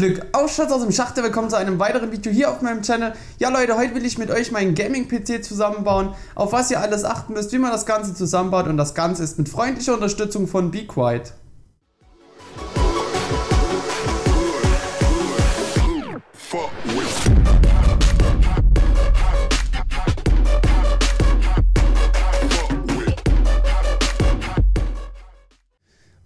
Glück auf, Schatz aus dem Schachter, willkommen zu einem weiteren Video hier auf meinem Channel. Ja Leute, heute will ich mit euch meinen Gaming-PC zusammenbauen, auf was ihr alles achten müsst, wie man das Ganze zusammenbaut und das Ganze ist mit freundlicher Unterstützung von Be Quiet. Fuck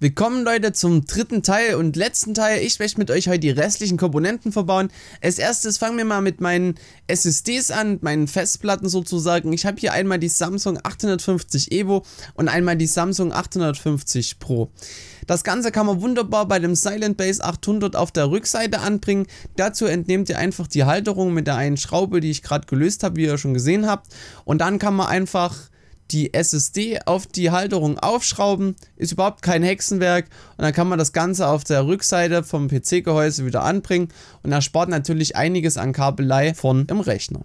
Willkommen Leute zum dritten Teil und letzten Teil. Ich möchte mit euch heute die restlichen Komponenten verbauen. Als erstes fangen wir mal mit meinen SSDs an, meinen Festplatten sozusagen. Ich habe hier einmal die Samsung 850 Evo und einmal die Samsung 850 Pro. Das Ganze kann man wunderbar bei dem Silent Base 800 auf der Rückseite anbringen. Dazu entnehmt ihr einfach die Halterung mit der einen Schraube, die ich gerade gelöst habe, wie ihr schon gesehen habt. Und dann kann man einfach die SSD auf die Halterung aufschrauben, ist überhaupt kein Hexenwerk und dann kann man das Ganze auf der Rückseite vom PC-Gehäuse wieder anbringen und erspart natürlich einiges an Kabelei von im Rechner.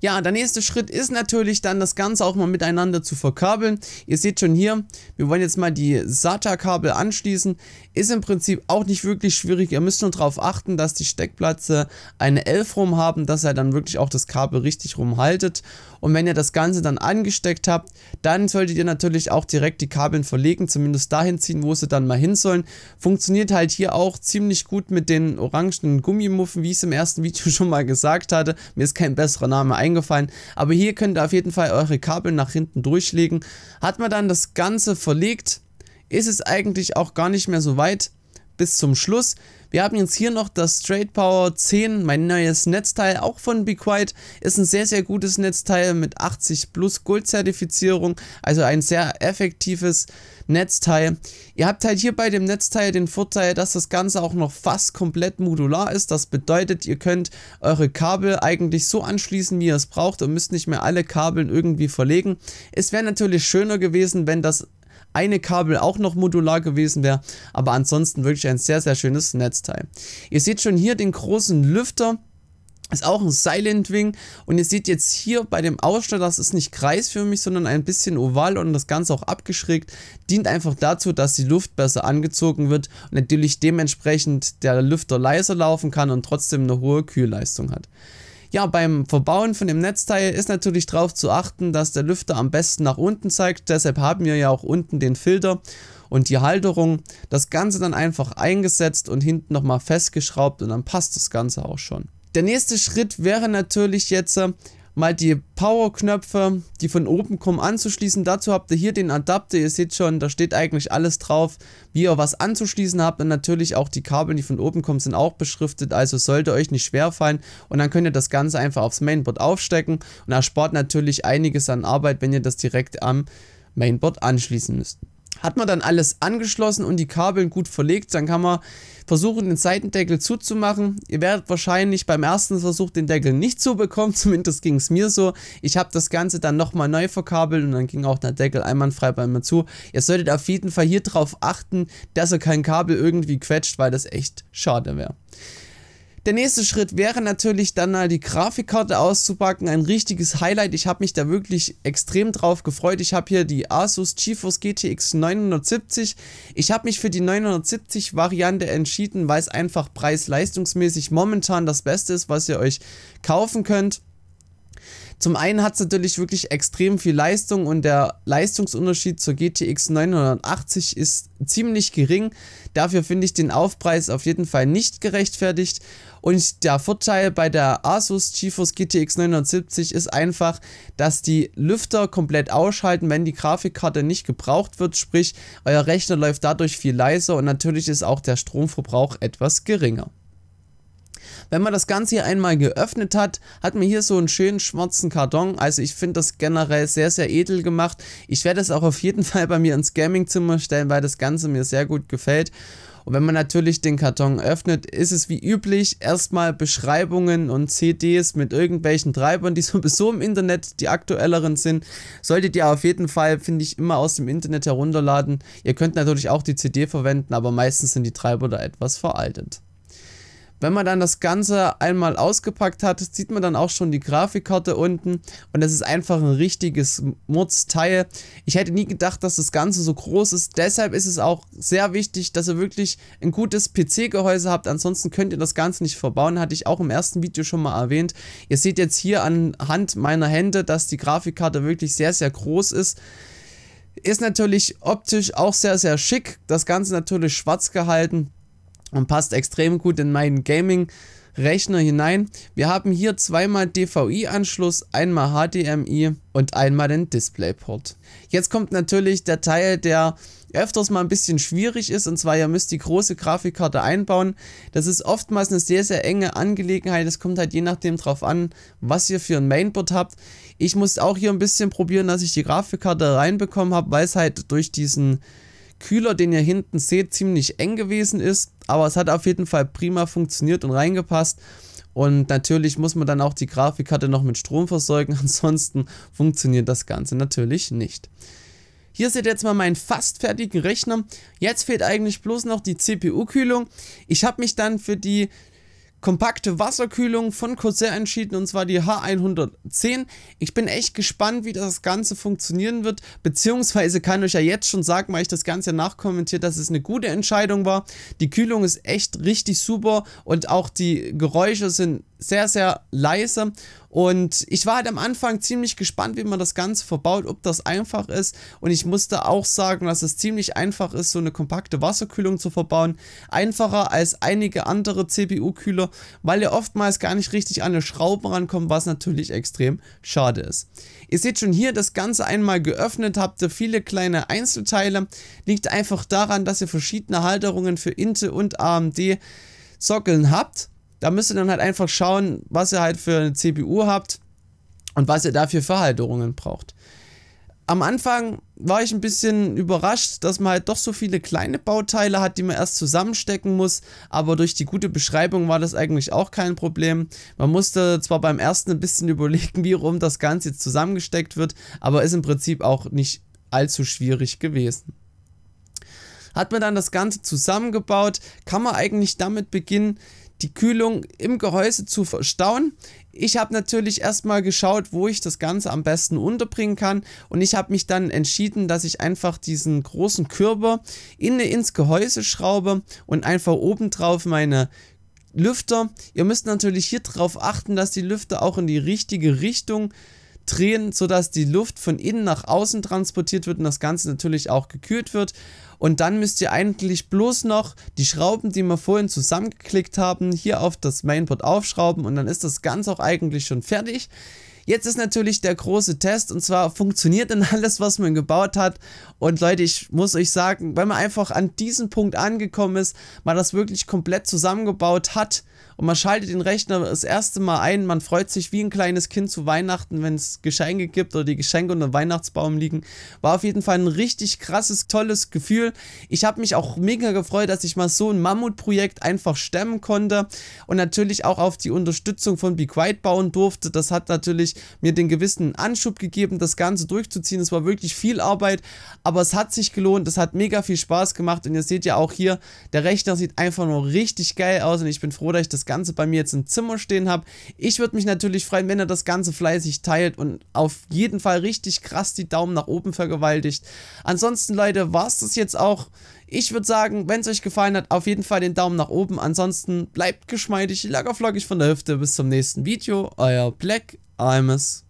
Ja, der nächste Schritt ist natürlich dann, das Ganze auch mal miteinander zu verkabeln. Ihr seht schon hier, wir wollen jetzt mal die SATA-Kabel anschließen. Ist im Prinzip auch nicht wirklich schwierig. Ihr müsst nur darauf achten, dass die Steckplätze eine 11 rum haben, dass ihr dann wirklich auch das Kabel richtig rumhaltet. Und wenn ihr das Ganze dann angesteckt habt, dann solltet ihr natürlich auch direkt die Kabeln verlegen, zumindest dahin ziehen, wo sie dann mal hin sollen. Funktioniert halt hier auch ziemlich gut mit den orangenen Gummimuffen, wie ich es im ersten Video schon mal gesagt hatte. Mir ist kein besserer Name eingefallen eingefallen. Aber hier könnt ihr auf jeden Fall eure Kabel nach hinten durchlegen. Hat man dann das Ganze verlegt, ist es eigentlich auch gar nicht mehr so weit bis zum Schluss. Wir haben jetzt hier noch das Straight Power 10, mein neues Netzteil, auch von Be Quiet. Ist ein sehr, sehr gutes Netzteil mit 80 plus Gold-Zertifizierung, also ein sehr effektives Netzteil. Ihr habt halt hier bei dem Netzteil den Vorteil, dass das Ganze auch noch fast komplett modular ist. Das bedeutet, ihr könnt eure Kabel eigentlich so anschließen, wie ihr es braucht und müsst nicht mehr alle Kabeln irgendwie verlegen. Es wäre natürlich schöner gewesen, wenn das eine Kabel auch noch modular gewesen wäre. Aber ansonsten wirklich ein sehr, sehr schönes Netzteil. Ihr seht schon hier den großen Lüfter. Ist auch ein Silent Wing und ihr seht jetzt hier bei dem Ausschnitt, das ist nicht kreisförmig, sondern ein bisschen oval und das Ganze auch abgeschrägt, dient einfach dazu, dass die Luft besser angezogen wird und natürlich dementsprechend der Lüfter leiser laufen kann und trotzdem eine hohe Kühlleistung hat. Ja, beim Verbauen von dem Netzteil ist natürlich darauf zu achten, dass der Lüfter am besten nach unten zeigt. Deshalb haben wir ja auch unten den Filter und die Halterung. Das Ganze dann einfach eingesetzt und hinten nochmal festgeschraubt und dann passt das Ganze auch schon. Der nächste Schritt wäre natürlich jetzt, äh, mal die Powerknöpfe, die von oben kommen, anzuschließen. Dazu habt ihr hier den Adapter. Ihr seht schon, da steht eigentlich alles drauf, wie ihr was anzuschließen habt. Und natürlich auch die Kabel, die von oben kommen, sind auch beschriftet. Also sollte euch nicht schwerfallen. Und dann könnt ihr das Ganze einfach aufs Mainboard aufstecken. Und erspart natürlich einiges an Arbeit, wenn ihr das direkt am Mainboard anschließen müsst. Hat man dann alles angeschlossen und die Kabeln gut verlegt, dann kann man versuchen, den Seitendeckel zuzumachen. Ihr werdet wahrscheinlich beim ersten Versuch den Deckel nicht zubekommen, zumindest ging es mir so. Ich habe das Ganze dann nochmal neu verkabelt und dann ging auch der Deckel einwandfrei bei mir zu. Ihr solltet auf jeden Fall hier drauf achten, dass ihr kein Kabel irgendwie quetscht, weil das echt schade wäre. Der nächste Schritt wäre natürlich dann mal die Grafikkarte auszupacken. Ein richtiges Highlight. Ich habe mich da wirklich extrem drauf gefreut. Ich habe hier die Asus GeForce GTX 970. Ich habe mich für die 970 Variante entschieden, weil es einfach preis-leistungsmäßig momentan das Beste ist, was ihr euch kaufen könnt. Zum einen hat es natürlich wirklich extrem viel Leistung und der Leistungsunterschied zur GTX 980 ist ziemlich gering. Dafür finde ich den Aufpreis auf jeden Fall nicht gerechtfertigt. Und der Vorteil bei der Asus GeForce GTX 970 ist einfach, dass die Lüfter komplett ausschalten, wenn die Grafikkarte nicht gebraucht wird. Sprich, euer Rechner läuft dadurch viel leiser und natürlich ist auch der Stromverbrauch etwas geringer. Wenn man das Ganze hier einmal geöffnet hat, hat man hier so einen schönen schwarzen Karton. Also ich finde das generell sehr, sehr edel gemacht. Ich werde es auch auf jeden Fall bei mir ins Gaming-Zimmer stellen, weil das Ganze mir sehr gut gefällt. Und wenn man natürlich den Karton öffnet, ist es wie üblich erstmal Beschreibungen und CDs mit irgendwelchen Treibern, die sowieso im Internet die aktuelleren sind. Solltet ihr auf jeden Fall, finde ich, immer aus dem Internet herunterladen. Ihr könnt natürlich auch die CD verwenden, aber meistens sind die Treiber da etwas veraltet. Wenn man dann das Ganze einmal ausgepackt hat, sieht man dann auch schon die Grafikkarte unten und es ist einfach ein richtiges Mutzteil. Ich hätte nie gedacht, dass das Ganze so groß ist, deshalb ist es auch sehr wichtig, dass ihr wirklich ein gutes PC-Gehäuse habt, ansonsten könnt ihr das Ganze nicht verbauen, hatte ich auch im ersten Video schon mal erwähnt. Ihr seht jetzt hier anhand meiner Hände, dass die Grafikkarte wirklich sehr, sehr groß ist. Ist natürlich optisch auch sehr, sehr schick. Das Ganze natürlich schwarz gehalten und passt extrem gut in meinen Gaming-Rechner hinein. Wir haben hier zweimal DVI-Anschluss, einmal HDMI und einmal den DisplayPort. Jetzt kommt natürlich der Teil, der öfters mal ein bisschen schwierig ist, und zwar ihr müsst die große Grafikkarte einbauen. Das ist oftmals eine sehr, sehr enge Angelegenheit. Es kommt halt je nachdem drauf an, was ihr für ein Mainboard habt. Ich muss auch hier ein bisschen probieren, dass ich die Grafikkarte reinbekommen habe, weil es halt durch diesen Kühler, den ihr hinten seht, ziemlich eng gewesen ist. Aber es hat auf jeden Fall prima funktioniert und reingepasst. Und natürlich muss man dann auch die Grafikkarte noch mit Strom versorgen, ansonsten funktioniert das Ganze natürlich nicht. Hier seht ihr jetzt mal meinen fast fertigen Rechner. Jetzt fehlt eigentlich bloß noch die CPU-Kühlung. Ich habe mich dann für die kompakte Wasserkühlung von Corsair entschieden und zwar die H110. Ich bin echt gespannt, wie das Ganze funktionieren wird, beziehungsweise kann euch ja jetzt schon sagen, weil ich das Ganze nachkommentiert, dass es eine gute Entscheidung war. Die Kühlung ist echt richtig super und auch die Geräusche sind sehr, sehr leise. Und ich war halt am Anfang ziemlich gespannt, wie man das Ganze verbaut, ob das einfach ist. Und ich musste auch sagen, dass es ziemlich einfach ist, so eine kompakte Wasserkühlung zu verbauen. Einfacher als einige andere CPU-Kühler, weil ihr oftmals gar nicht richtig an eine Schraube rankommt, was natürlich extrem schade ist. Ihr seht schon hier, das Ganze einmal geöffnet, habt ihr viele kleine Einzelteile. Liegt einfach daran, dass ihr verschiedene Halterungen für Intel und AMD Sockeln habt da müsst ihr dann halt einfach schauen, was ihr halt für eine CPU habt und was ihr dafür für Halterungen braucht. Am Anfang war ich ein bisschen überrascht, dass man halt doch so viele kleine Bauteile hat, die man erst zusammenstecken muss, aber durch die gute Beschreibung war das eigentlich auch kein Problem. Man musste zwar beim ersten ein bisschen überlegen, wie rum das Ganze jetzt zusammengesteckt wird, aber ist im Prinzip auch nicht allzu schwierig gewesen. Hat man dann das Ganze zusammengebaut, kann man eigentlich damit beginnen, die Kühlung im Gehäuse zu verstauen. Ich habe natürlich erstmal geschaut, wo ich das Ganze am besten unterbringen kann und ich habe mich dann entschieden, dass ich einfach diesen großen Körper inne ins Gehäuse schraube und einfach obendrauf meine Lüfter. Ihr müsst natürlich hier drauf achten, dass die Lüfter auch in die richtige Richtung drehen, sodass die Luft von innen nach außen transportiert wird und das Ganze natürlich auch gekühlt wird. Und dann müsst ihr eigentlich bloß noch die Schrauben, die wir vorhin zusammengeklickt haben, hier auf das Mainboard aufschrauben und dann ist das Ganze auch eigentlich schon fertig. Jetzt ist natürlich der große Test und zwar funktioniert denn alles, was man gebaut hat. Und Leute, ich muss euch sagen, wenn man einfach an diesem Punkt angekommen ist, man das wirklich komplett zusammengebaut hat, und man schaltet den Rechner das erste Mal ein, man freut sich wie ein kleines Kind zu Weihnachten, wenn es Geschenke gibt oder die Geschenke unter dem Weihnachtsbaum liegen. War auf jeden Fall ein richtig krasses, tolles Gefühl. Ich habe mich auch mega gefreut, dass ich mal so ein Mammutprojekt einfach stemmen konnte und natürlich auch auf die Unterstützung von Be Quiet bauen durfte. Das hat natürlich mir den gewissen Anschub gegeben, das Ganze durchzuziehen. Es war wirklich viel Arbeit, aber es hat sich gelohnt. Es hat mega viel Spaß gemacht und ihr seht ja auch hier, der Rechner sieht einfach nur richtig geil aus und ich bin froh, dass ich das das Ganze bei mir jetzt im Zimmer stehen habe. Ich würde mich natürlich freuen, wenn ihr das Ganze fleißig teilt und auf jeden Fall richtig krass die Daumen nach oben vergewaltigt. Ansonsten, Leute, war es das jetzt auch. Ich würde sagen, wenn es euch gefallen hat, auf jeden Fall den Daumen nach oben. Ansonsten bleibt geschmeidig, lagerflockig von der Hüfte. Bis zum nächsten Video. Euer Black Almes.